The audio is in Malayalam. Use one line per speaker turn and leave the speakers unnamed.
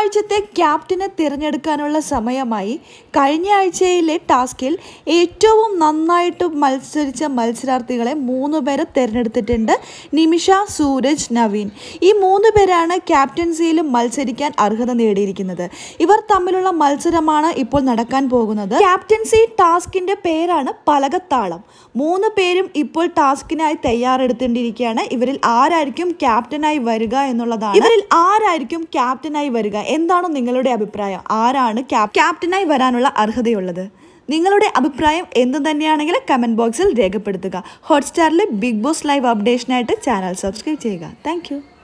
ആഴ്ചത്തെ ക്യാപ്റ്റനെ തിരഞ്ഞെടുക്കാനുള്ള സമയമായി കഴിഞ്ഞ ആഴ്ചയിലെ ടാസ്കിൽ ഏറ്റവും നന്നായിട്ട് മത്സരിച്ച മത്സരാർത്ഥികളെ മൂന്ന് പേരെ തിരഞ്ഞെടുത്തിട്ടുണ്ട് നിമിഷ സൂരജ് നവീൻ ഈ മൂന്ന് പേരാണ് ക്യാപ്റ്റൻസിയിൽ മത്സരിക്കാൻ അർഹത നേടിയിരിക്കുന്നത് ഇവർ തമ്മിലുള്ള മത്സരമാണ് ഇപ്പോൾ നടക്കാൻ പോകുന്നത് ക്യാപ്റ്റൻസി ടാസ്കിൻ്റെ പേരാണ് പലകത്താളം മൂന്ന് പേരും ഇപ്പോൾ ടാസ്കിനായി തയ്യാറെടുത്തിരിക്കുകയാണ് ഇവരിൽ ആരായിരിക്കും ക്യാപ്റ്റനായി വരിക എന്നുള്ളതാണ് ഇവരിൽ ആരായിരിക്കും ക്യാപ്റ്റനായി വരിക എന്താണ് നിങ്ങളുടെ അഭിപ്രായം ആരാണ് ക്യാപ്റ്റനായി വരാനുള്ള അർഹതയുള്ളത് നിങ്ങളുടെ അഭിപ്രായം എന്ത് തന്നെയാണെങ്കിൽ കമൻറ്റ് ബോക്സിൽ രേഖപ്പെടുത്തുക ഹോട്ട്സ്റ്റാറിലെ ബിഗ് ബോസ് ലൈവ് അപ്ഡേഷനായിട്ട് ചാനൽ സബ്സ്ക്രൈബ് ചെയ്യുക താങ്ക്